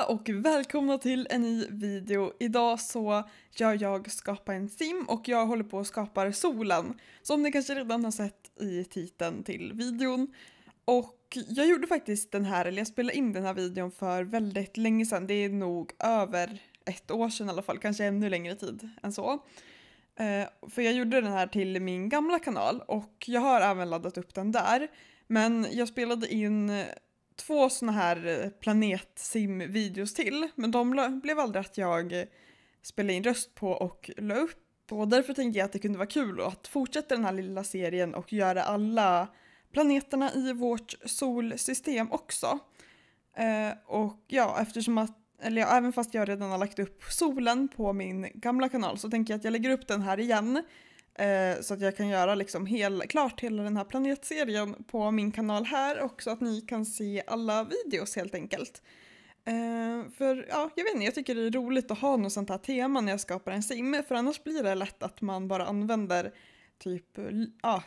allihopa och välkomna till en ny video. Idag så gör jag skapa en sim och jag håller på att skapa solen. Som ni kanske redan har sett i titeln till videon. Och jag gjorde faktiskt den här, eller jag spelade in den här videon för väldigt länge sedan. Det är nog över ett år sedan i alla fall, kanske ännu längre tid än så. Eh, för jag gjorde den här till min gamla kanal och jag har även laddat upp den där. Men jag spelade in två såna här eh, planetsim-videos till, men de blev aldrig att jag eh, spelade in röst på och la upp. Och därför tänkte jag att det kunde vara kul att fortsätta den här lilla serien och göra alla planeterna i vårt solsystem också. Eh, och ja, eftersom att, eller ja, även fast jag redan har lagt upp solen på min gamla kanal så tänker jag att jag lägger upp den här igen Eh, så att jag kan göra liksom hel, klart hela den här planetserien på min kanal här och så att ni kan se alla videos helt enkelt. Eh, för ja, jag vet inte, jag tycker det är roligt att ha något sånt här tema när jag skapar en sim för annars blir det lätt att man bara använder typ ja,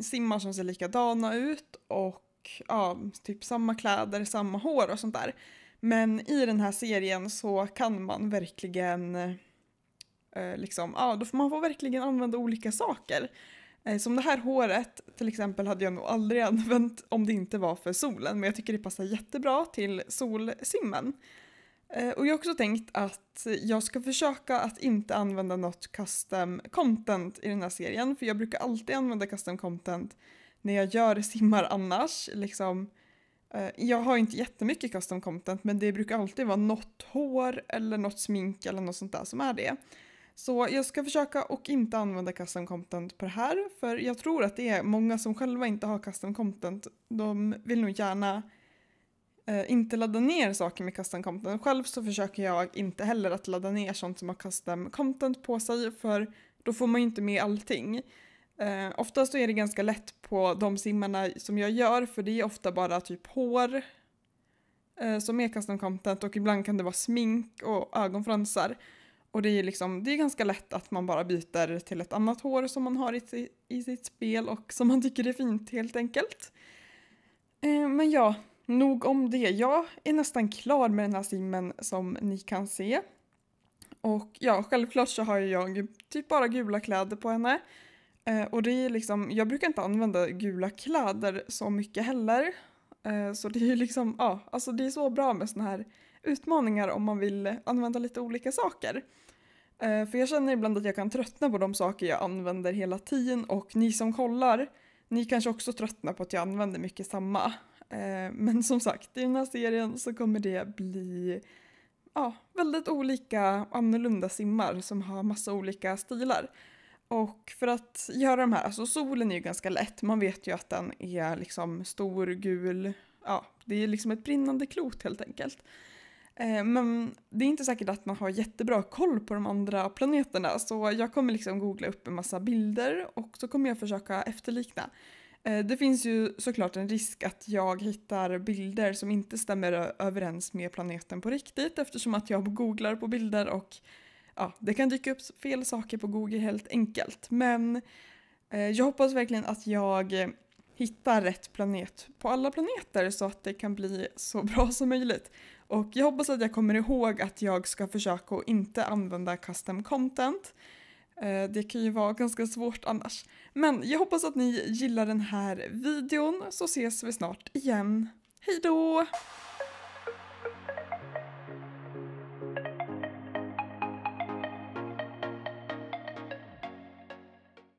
simmar som ser likadana ut och ja, typ samma kläder, samma hår och sånt där. Men i den här serien så kan man verkligen Eh, liksom, ja, då får man får verkligen använda olika saker. Eh, som det här håret till exempel hade jag nog aldrig använt om det inte var för solen men jag tycker det passar jättebra till solsimmen. Eh, och jag har också tänkt att jag ska försöka att inte använda något custom content i den här serien för jag brukar alltid använda custom content när jag gör simmar annars. Liksom, jag har inte jättemycket custom content men det brukar alltid vara något hår eller något smink eller något sånt där som är det. Så jag ska försöka och inte använda custom content på det här för jag tror att det är många som själva inte har custom content. De vill nog gärna eh, inte ladda ner saker med custom content. Själv så försöker jag inte heller att ladda ner sånt som har custom content på sig för då får man ju inte med allting. Eh, oftast är det ganska lätt på de simmarna som jag gör för det är ofta bara typ hår eh, som är custom content och ibland kan det vara smink och ögonfransar. Och det är, liksom, det är ganska lätt att man bara byter till ett annat hår som man har i, i sitt spel och som man tycker är fint helt enkelt. Eh, men ja, nog om det. Jag är nästan klar med den här simmen som ni kan se. Och ja, självklart så har jag typ bara gula kläder på henne. Eh, och det är liksom, jag brukar inte använda gula kläder så mycket heller. Eh, så det är liksom, ja, alltså det är så bra med såna här utmaningar om man vill använda lite olika saker. Eh, för jag känner ibland att jag kan tröttna på de saker jag använder hela tiden och ni som kollar, ni kanske också tröttnar på att jag använder mycket samma. Eh, men som sagt, i den här serien så kommer det bli ja, väldigt olika annorlunda simmar som har massa olika stilar. Och för att göra de här, alltså solen är ju ganska lätt, man vet ju att den är liksom stor, gul, ja, det är liksom ett brinnande klot helt enkelt. Eh, men det är inte säkert att man har jättebra koll på de andra planeterna så jag kommer liksom googla upp en massa bilder och så kommer jag försöka efterlikna. Eh, det finns ju såklart en risk att jag hittar bilder som inte stämmer överens med planeten på riktigt eftersom att jag googlar på bilder och ja, det kan dyka upp fel saker på Google helt enkelt. Men eh, jag hoppas verkligen att jag hitta rätt planet på alla planeter så att det kan bli så bra som möjligt. Och jag hoppas att jag kommer ihåg att jag ska försöka att inte använda custom content. Eh, det kan ju vara ganska svårt annars. Men jag hoppas att ni gillar den här videon så ses vi snart igen. Hej då!